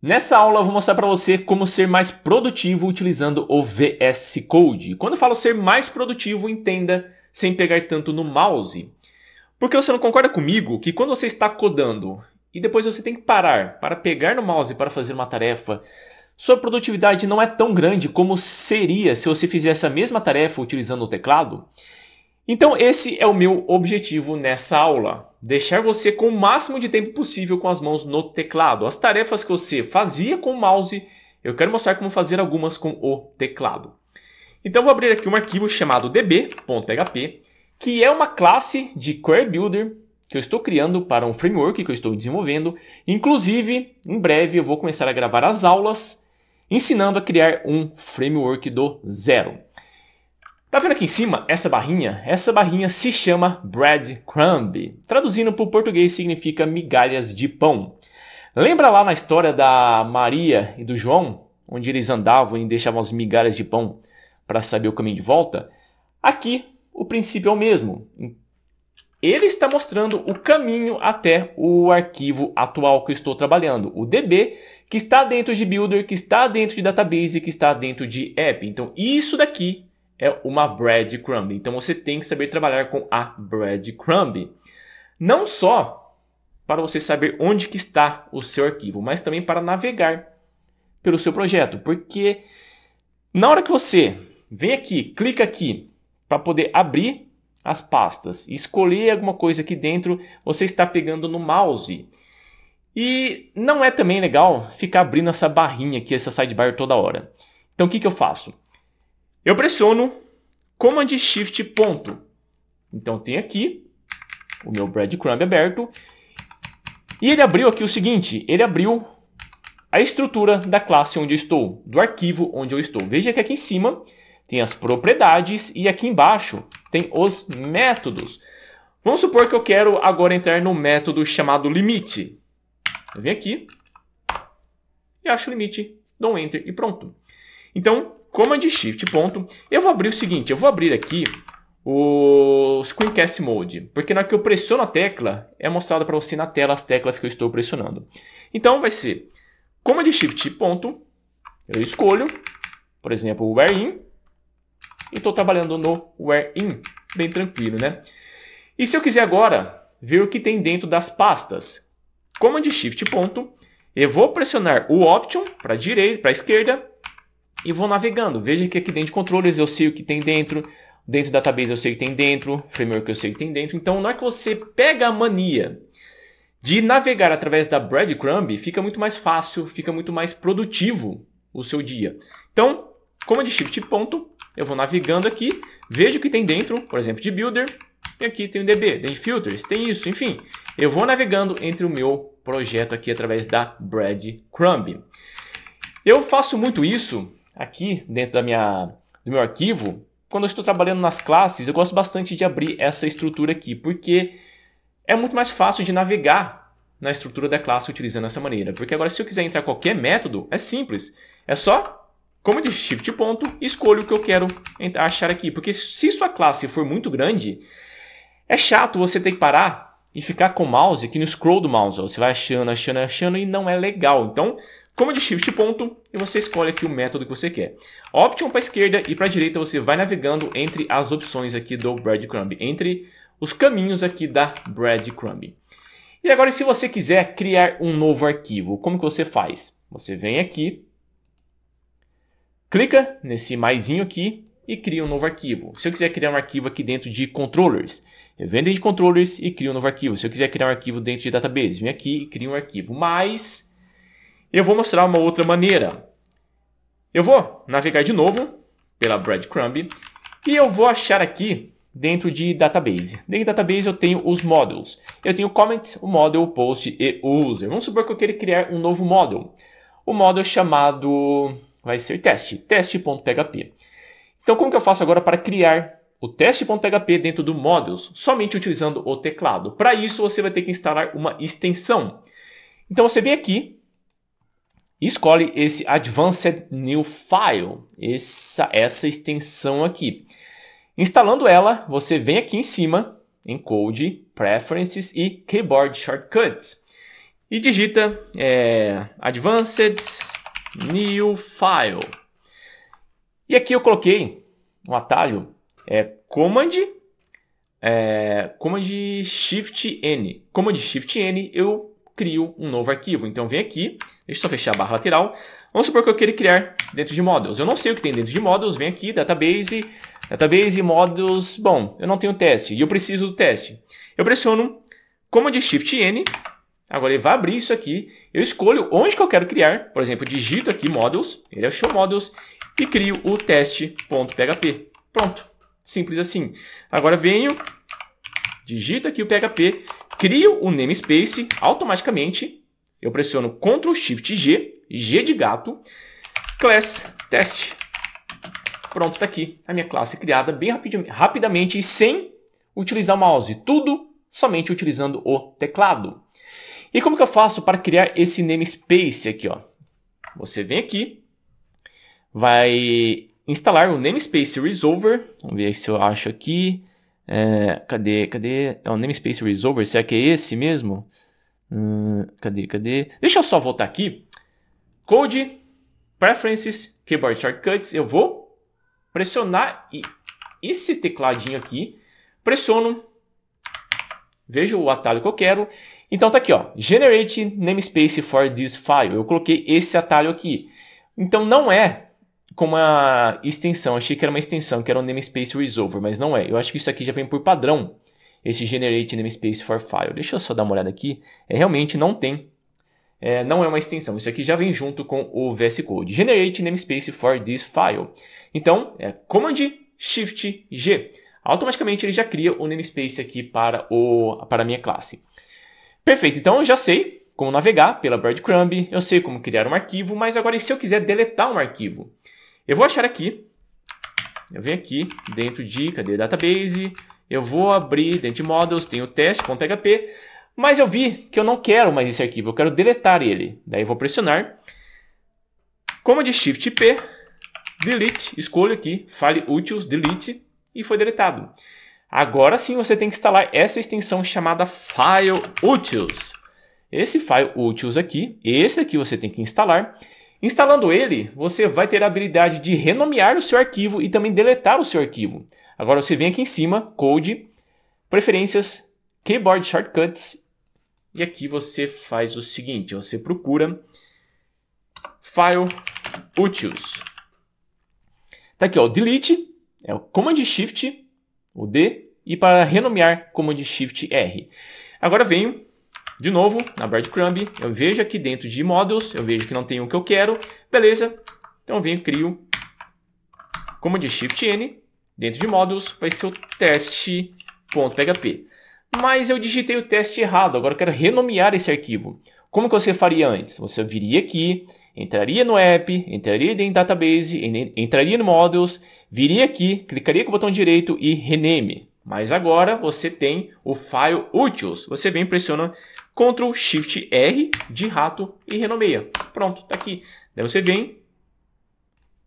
Nessa aula eu vou mostrar para você como ser mais produtivo utilizando o VS Code. Quando falo ser mais produtivo, entenda sem pegar tanto no mouse. Porque você não concorda comigo que quando você está codando e depois você tem que parar para pegar no mouse para fazer uma tarefa, sua produtividade não é tão grande como seria se você fizesse a mesma tarefa utilizando o teclado? Então esse é o meu objetivo nessa aula. Deixar você com o máximo de tempo possível com as mãos no teclado. As tarefas que você fazia com o mouse, eu quero mostrar como fazer algumas com o teclado. Então vou abrir aqui um arquivo chamado db.php, que é uma classe de Query Builder que eu estou criando para um framework que eu estou desenvolvendo. Inclusive, em breve eu vou começar a gravar as aulas ensinando a criar um framework do zero. Tá vendo aqui em cima essa barrinha? Essa barrinha se chama breadcrumb. Traduzindo para o português significa migalhas de pão. Lembra lá na história da Maria e do João, onde eles andavam e deixavam as migalhas de pão para saber o caminho de volta? Aqui o princípio é o mesmo. Ele está mostrando o caminho até o arquivo atual que eu estou trabalhando, o DB, que está dentro de Builder, que está dentro de Database, que está dentro de App. Então, isso daqui é uma breadcrumb. Então você tem que saber trabalhar com a breadcrumb. Não só para você saber onde que está o seu arquivo, mas também para navegar pelo seu projeto, porque na hora que você vem aqui, clica aqui para poder abrir as pastas e escolher alguma coisa aqui dentro, você está pegando no mouse. E não é também legal ficar abrindo essa barrinha aqui, essa sidebar toda hora. Então o que, que eu faço? Eu pressiono Command Shift ponto. Então tem aqui o meu breadcrumb aberto. E ele abriu aqui o seguinte, ele abriu a estrutura da classe onde eu estou, do arquivo onde eu estou. Veja que aqui em cima tem as propriedades e aqui embaixo tem os métodos. Vamos supor que eu quero agora entrar no método chamado limite. Eu venho aqui e acho o limite, dou um enter e pronto. Então, Command Shift ponto. Eu vou abrir o seguinte, eu vou abrir aqui o Screencast Mode, porque na hora que eu pressiono a tecla, é mostrado para você na tela as teclas que eu estou pressionando. Então vai ser Command Shift ponto, eu escolho, por exemplo, o Where In, e estou trabalhando no Where In, bem tranquilo, né? E se eu quiser agora ver o que tem dentro das pastas, Command Shift ponto, eu vou pressionar o Option para direita, para esquerda, e vou navegando. Veja que aqui é dentro de controles eu sei o que tem dentro, dentro da database eu sei o que tem dentro, framework eu sei o que tem dentro. Então, na hora que você pega a mania de navegar através da breadcrumb, fica muito mais fácil, fica muito mais produtivo o seu dia. Então, como de shift ponto, eu vou navegando aqui, vejo o que tem dentro, por exemplo, de builder, e aqui tem o DB, tem filters, tem isso, enfim. Eu vou navegando entre o meu projeto aqui através da breadcrumb. Eu faço muito isso aqui dentro da minha, do meu arquivo, quando eu estou trabalhando nas classes, eu gosto bastante de abrir essa estrutura aqui, porque é muito mais fácil de navegar na estrutura da classe utilizando essa maneira. Porque agora, se eu quiser entrar qualquer método, é simples. É só, como de shift ponto, escolho o que eu quero achar aqui. Porque se sua classe for muito grande, é chato você ter que parar e ficar com o mouse aqui no scroll do mouse. Você vai achando, achando, achando e não é legal. Então, de Shift ponto e você escolhe aqui o método que você quer. Option para esquerda e para direita você vai navegando entre as opções aqui do breadcrumb, entre os caminhos aqui da breadcrumb. E agora se você quiser criar um novo arquivo, como que você faz? Você vem aqui, clica nesse maisinho aqui e cria um novo arquivo. Se eu quiser criar um arquivo aqui dentro de controllers, eu venho dentro de controllers e crio um novo arquivo. Se eu quiser criar um arquivo dentro de database, vem aqui e crio um arquivo. Mas eu vou mostrar uma outra maneira. Eu vou navegar de novo pela breadcrumb e eu vou achar aqui dentro de database. Dentro de database eu tenho os models. Eu tenho comment, o model, o post e o user. Vamos supor que eu queira criar um novo model. O model chamado vai ser teste, teste.php. Então como que eu faço agora para criar o teste.php dentro do models somente utilizando o teclado? Para isso você vai ter que instalar uma extensão. Então você vem aqui escolhe esse Advanced New File, essa, essa extensão aqui. Instalando ela, você vem aqui em cima, em Code, Preferences e Keyboard Shortcuts. E digita é, Advanced New File. E aqui eu coloquei um atalho é, Command, é, Command Shift N. Command Shift N eu crio um novo arquivo. Então vem aqui, deixa eu só fechar a barra lateral. Vamos supor que eu queira criar dentro de models. Eu não sei o que tem dentro de models, vem aqui, database, database, models, bom, eu não tenho teste e eu preciso do teste. Eu pressiono Command Shift N, agora ele vai abrir isso aqui, eu escolho onde que eu quero criar, por exemplo, digito aqui models, ele achou models e crio o teste.php. Pronto, simples assim. Agora venho, digito aqui o PHP crio o namespace automaticamente. Eu pressiono Ctrl Shift G, G de gato, class test. Pronto, está aqui a minha classe criada bem rapidamente, rapidamente e sem utilizar o mouse. Tudo somente utilizando o teclado. E como que eu faço para criar esse namespace aqui? Ó? Você vem aqui, vai instalar o namespace resolver. Vamos ver se eu acho aqui. É, cadê, cadê? É o namespace resolver, será que é esse mesmo? Hum, cadê, cadê? Deixa eu só voltar aqui. Code, preferences, keyboard shortcuts. Eu vou pressionar esse tecladinho aqui. Pressiono, vejo o atalho que eu quero. Então tá aqui, ó, generate namespace for this file. Eu coloquei esse atalho aqui. Então não é com uma extensão. Achei que era uma extensão, que era um namespace resolver, mas não é. Eu acho que isso aqui já vem por padrão, esse generate namespace for file. Deixa eu só dar uma olhada aqui. É, realmente não tem, é, não é uma extensão. Isso aqui já vem junto com o VS Code. Generate namespace for this file. Então, é Command Shift G. Automaticamente ele já cria o namespace aqui para, o, para a minha classe. Perfeito, então eu já sei como navegar pela breadcrumb, eu sei como criar um arquivo, mas agora e se eu quiser deletar um arquivo? Eu vou achar aqui. Eu venho aqui dentro de, cadê, database. Eu vou abrir dentro de models, tem o test.php. Mas eu vi que eu não quero mais esse arquivo, eu quero deletar ele. Daí eu vou pressionar. de Shift P, delete, escolho aqui, file Utils, delete, e foi deletado. Agora sim você tem que instalar essa extensão chamada file Utils, Esse file Utils aqui, esse aqui você tem que instalar. Instalando ele, você vai ter a habilidade de renomear o seu arquivo e também deletar o seu arquivo. Agora você vem aqui em cima, Code, Preferências, Keyboard Shortcuts, e aqui você faz o seguinte, você procura File Utils. Tá aqui, ó, o Delete, é o Command Shift, o D, e para renomear Command Shift R. Agora venho de novo, na breadcrumb, eu vejo aqui dentro de models, eu vejo que não tem o que eu quero. Beleza, então eu venho e crio de Shift N, dentro de models, vai ser o teste.php. Mas eu digitei o teste errado, agora eu quero renomear esse arquivo. Como que você faria antes? Você viria aqui, entraria no app, entraria em database, entraria no models, viria aqui, clicaria com o botão direito e rename. Mas agora você tem o file utils. Você vem e pressiona Ctrl Shift R de rato e renomeia. Pronto, tá aqui. Daí você vem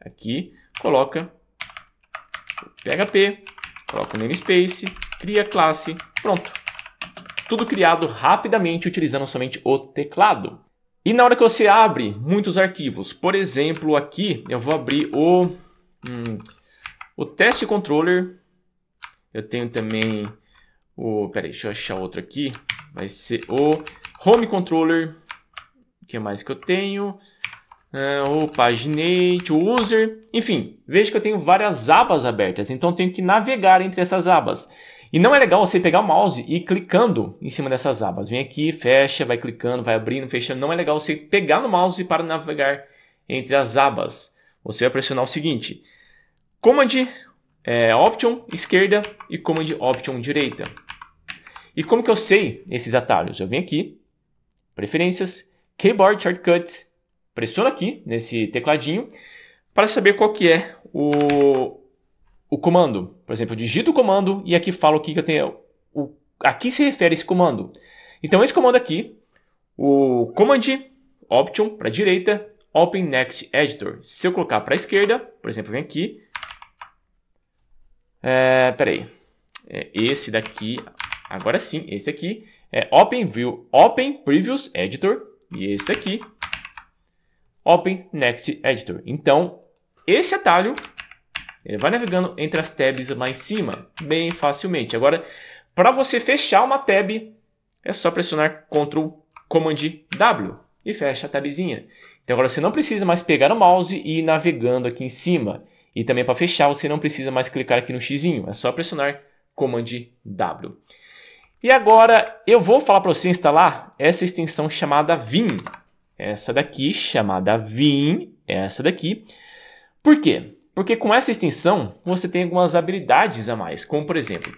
aqui, coloca PHP, coloca o namespace, cria classe, pronto. Tudo criado rapidamente utilizando somente o teclado. E na hora que você abre muitos arquivos, por exemplo, aqui eu vou abrir o, hum, o teste controller, eu tenho também o, peraí, deixa eu achar outro aqui. Vai ser o Home Controller. O que mais que eu tenho? Uh, o Paginate, o User. Enfim, veja que eu tenho várias abas abertas. Então, eu tenho que navegar entre essas abas. E não é legal você pegar o mouse e ir clicando em cima dessas abas. Vem aqui, fecha, vai clicando, vai abrindo, fechando. Não é legal você pegar no mouse para navegar entre as abas. Você vai pressionar o seguinte. Command é, Option esquerda e Command Option direita. E como que eu sei esses atalhos? Eu venho aqui, preferências, keyboard shortcuts, pressiono aqui nesse tecladinho para saber qual que é o, o comando. Por exemplo, eu digito o comando e aqui falo o que eu tenho. O, a que se refere esse comando. Então, esse comando aqui, o command option para a direita, open next editor. Se eu colocar para a esquerda, por exemplo, vem aqui. É, peraí. É esse daqui, Agora sim, esse aqui é Open View, Open Previous Editor e esse aqui, Open Next Editor. Então, esse atalho ele vai navegando entre as tabs lá em cima bem facilmente. Agora, para você fechar uma tab, é só pressionar Ctrl Command W e fecha a tabzinha. Então agora você não precisa mais pegar o mouse e ir navegando aqui em cima. E também para fechar, você não precisa mais clicar aqui no x, é só pressionar Command W. E agora eu vou falar para você instalar essa extensão chamada Vim. Essa daqui chamada Vim, essa daqui. Por quê? Porque com essa extensão você tem algumas habilidades a mais, como por exemplo,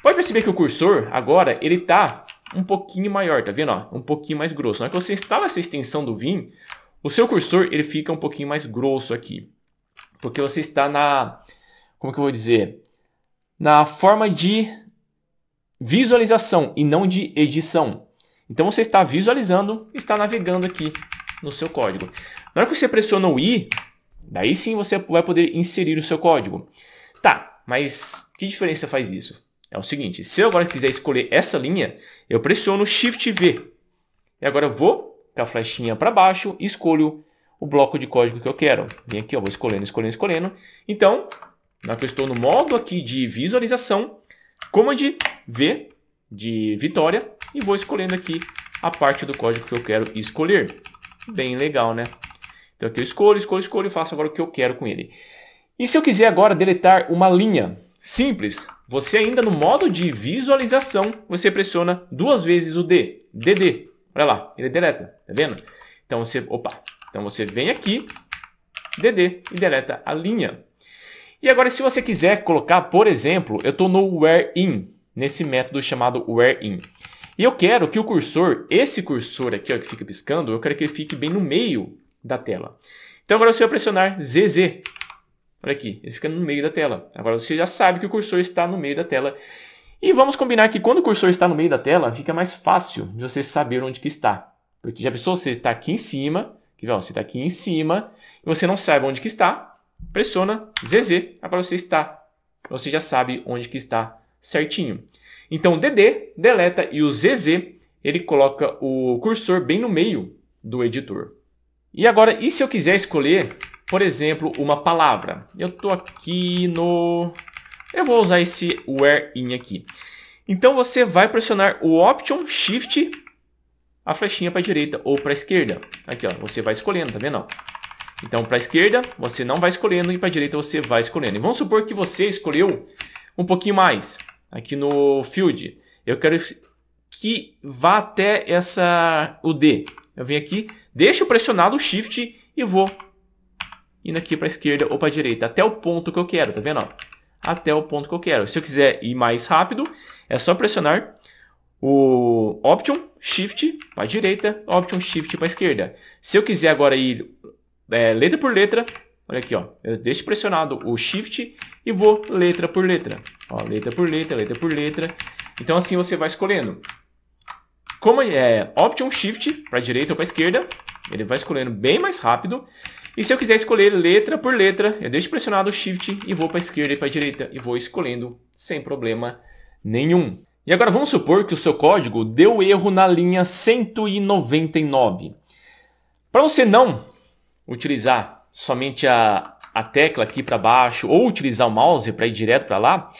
pode perceber que o cursor agora ele está um pouquinho maior, tá vendo? Um pouquinho mais grosso. Na hora que você instala essa extensão do Vim, o seu cursor ele fica um pouquinho mais grosso aqui, porque você está na, como que eu vou dizer, na forma de visualização e não de edição. Então você está visualizando, está navegando aqui no seu código. Na hora que você pressiona o i, daí sim você vai poder inserir o seu código. Tá, mas que diferença faz isso? É o seguinte, se eu agora quiser escolher essa linha, eu pressiono Shift V. E agora eu vou com a flechinha para baixo e escolho o bloco de código que eu quero. Vem aqui, ó, vou escolhendo, escolhendo, escolhendo. Então, na que eu estou no modo aqui de visualização, Command V de vitória e vou escolhendo aqui a parte do código que eu quero escolher. Bem legal, né? Então aqui eu escolho, escolho, escolho e faço agora o que eu quero com ele. E se eu quiser agora deletar uma linha? Simples. Você ainda no modo de visualização, você pressiona duas vezes o D, DD. Olha lá, ele deleta, tá vendo? Então você, opa, então você vem aqui, DD e deleta a linha. E agora, se você quiser colocar, por exemplo, eu estou no where in, nesse método chamado where in. E eu quero que o cursor, esse cursor aqui ó, que fica piscando, eu quero que ele fique bem no meio da tela. Então agora se eu pressionar ZZ, olha aqui, ele fica no meio da tela. Agora você já sabe que o cursor está no meio da tela. E vamos combinar que quando o cursor está no meio da tela, fica mais fácil de você saber onde que está. Porque já pensou, você está aqui em cima, que, ó, você está aqui em cima, e você não sabe onde que está, pressiona ZZ é para você estar, você já sabe onde que está certinho. Então, DD deleta e o ZZ ele coloca o cursor bem no meio do editor. E agora, e se eu quiser escolher, por exemplo, uma palavra? Eu estou aqui no... Eu vou usar esse where in aqui. Então, você vai pressionar o Option Shift, a flechinha para a direita ou para a esquerda. Aqui, ó, você vai escolhendo, tá vendo? Então, para a esquerda, você não vai escolhendo e para a direita você vai escolhendo. E vamos supor que você escolheu um pouquinho mais aqui no field. Eu quero que vá até essa o D. Eu venho aqui, deixo pressionado o Shift e vou indo aqui para a esquerda ou para a direita, até o ponto que eu quero, tá vendo? Até o ponto que eu quero. Se eu quiser ir mais rápido, é só pressionar o Option, Shift para a direita, Option, Shift para a esquerda. Se eu quiser agora ir é, letra por letra. Olha aqui, ó. Eu deixo pressionado o Shift e vou letra por letra. Ó, letra por letra, letra por letra. Então assim você vai escolhendo. Como é, é Option Shift para direita ou para esquerda, ele vai escolhendo bem mais rápido. E se eu quiser escolher letra por letra, eu deixo pressionado o Shift e vou para a esquerda e para a direita e vou escolhendo sem problema nenhum. E agora vamos supor que o seu código deu erro na linha 199. Para você não utilizar somente a, a tecla aqui para baixo ou utilizar o mouse para ir direto para lá,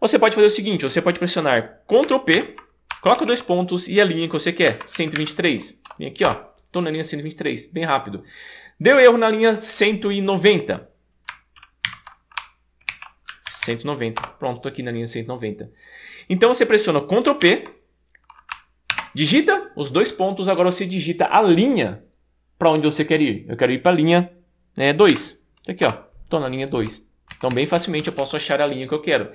você pode fazer o seguinte, você pode pressionar Ctrl P, coloca dois pontos e a linha que você quer, 123. Vem aqui, ó, estou na linha 123, bem rápido. Deu erro na linha 190. 190. Pronto, estou aqui na linha 190. Então você pressiona Ctrl P, digita os dois pontos, agora você digita a linha para onde você quer ir. Eu quero ir para a linha 2. Né, tá aqui, ó. Estou na linha 2. Então, bem facilmente eu posso achar a linha que eu quero.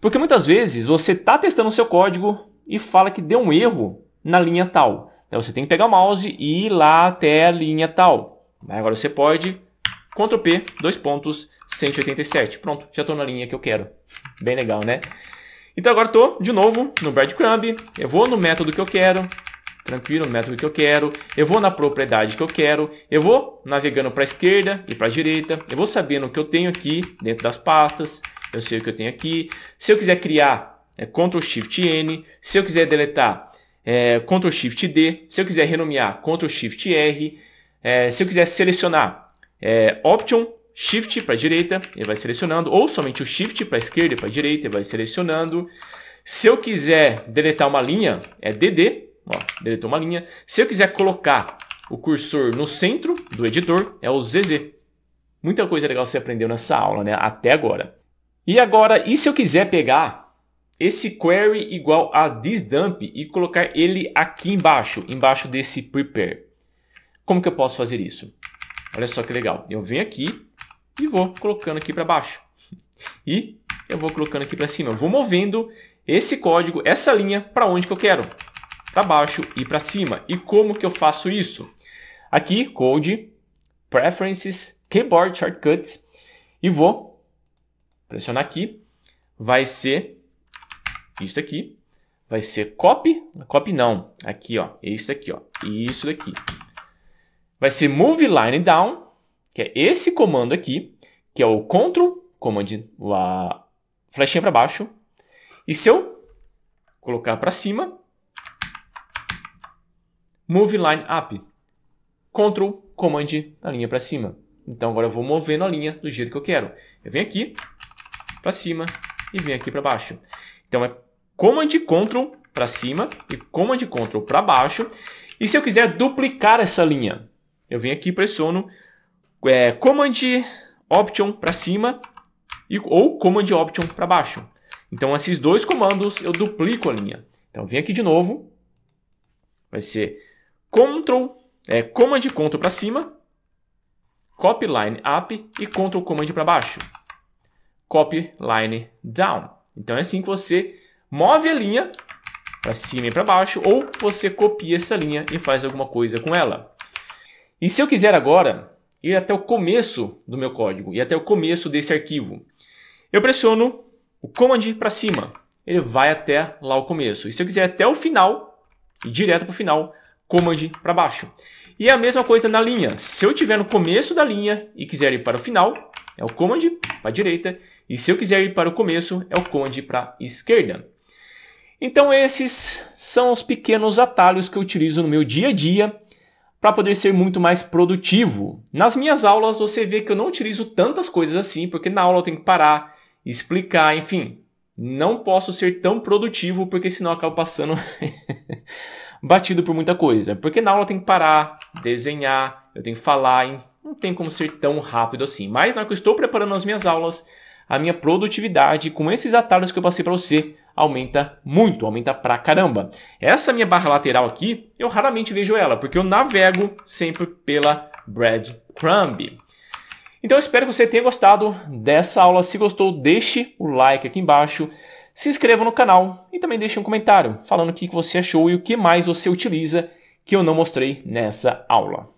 Porque muitas vezes você está testando o seu código e fala que deu um erro na linha tal. Então, você tem que pegar o mouse e ir lá até a linha tal. Né, agora você pode Ctrl P, dois pontos, 187. Pronto, já estou na linha que eu quero. Bem legal, né? Então agora estou de novo no breadcrumb, eu vou no método que eu quero, tranquilo, no método que eu quero, eu vou na propriedade que eu quero, eu vou navegando para a esquerda e para a direita, eu vou sabendo o que eu tenho aqui dentro das pastas, eu sei o que eu tenho aqui. Se eu quiser criar, é Ctrl Shift N, se eu quiser deletar, é, Ctrl Shift D, se eu quiser renomear, Ctrl Shift R, é, se eu quiser selecionar, é, Option Shift para a direita, ele vai selecionando, ou somente o Shift para a esquerda e para a direita, ele vai selecionando. Se eu quiser deletar uma linha, é DD, Ó, deletou uma linha. Se eu quiser colocar o cursor no centro do editor, é o ZZ. Muita coisa legal você aprendeu nessa aula, né? Até agora. E agora, e se eu quiser pegar esse query igual a thisDump e colocar ele aqui embaixo, embaixo desse prepare? Como que eu posso fazer isso? Olha só que legal. Eu venho aqui e vou colocando aqui para baixo. E eu vou colocando aqui para cima. Eu vou movendo esse código, essa linha, para onde que eu quero para baixo e para cima. E como que eu faço isso? Aqui, Code, Preferences, Keyboard Shortcuts e vou pressionar aqui. Vai ser isso aqui. Vai ser copy, copy não, aqui ó, isso aqui ó, isso daqui. Vai ser move line down, que é esse comando aqui, que é o control, comando a flechinha para baixo. E se eu colocar para cima, Move Line Up. Ctrl, Command, a linha para cima. Então agora eu vou movendo a linha do jeito que eu quero. Eu venho aqui para cima e venho aqui para baixo. Então é Command, Ctrl para cima e Command, Ctrl para baixo. E se eu quiser duplicar essa linha, eu venho aqui e pressiono é, Command, Option para cima e, ou Command, Option para baixo. Então esses dois comandos eu duplico a linha. Então eu venho aqui de novo, vai ser Ctrl, é, Command Ctrl para cima, Copy Line Up e Ctrl Command para baixo. Copy Line Down. Então é assim que você move a linha para cima e para baixo, ou você copia essa linha e faz alguma coisa com ela. E se eu quiser agora ir até o começo do meu código e até o começo desse arquivo, eu pressiono o Command para cima, ele vai até lá o começo. E se eu quiser até o final, e direto para o final, command para baixo. E a mesma coisa na linha. Se eu estiver no começo da linha e quiser ir para o final, é o command para a direita. E se eu quiser ir para o começo, é o command para a esquerda. Então esses são os pequenos atalhos que eu utilizo no meu dia a dia para poder ser muito mais produtivo. Nas minhas aulas você vê que eu não utilizo tantas coisas assim, porque na aula eu tenho que parar, explicar, enfim. Não posso ser tão produtivo porque senão eu acabo passando batido por muita coisa. Porque na aula tem que parar, desenhar, eu tenho que falar, hein? não tem como ser tão rápido assim. Mas na hora que eu estou preparando as minhas aulas, a minha produtividade com esses atalhos que eu passei para você aumenta muito, aumenta pra caramba. Essa minha barra lateral aqui, eu raramente vejo ela, porque eu navego sempre pela breadcrumb. Então eu espero que você tenha gostado dessa aula. Se gostou, deixe o like aqui embaixo se inscreva no canal e também deixe um comentário falando o que você achou e o que mais você utiliza que eu não mostrei nessa aula.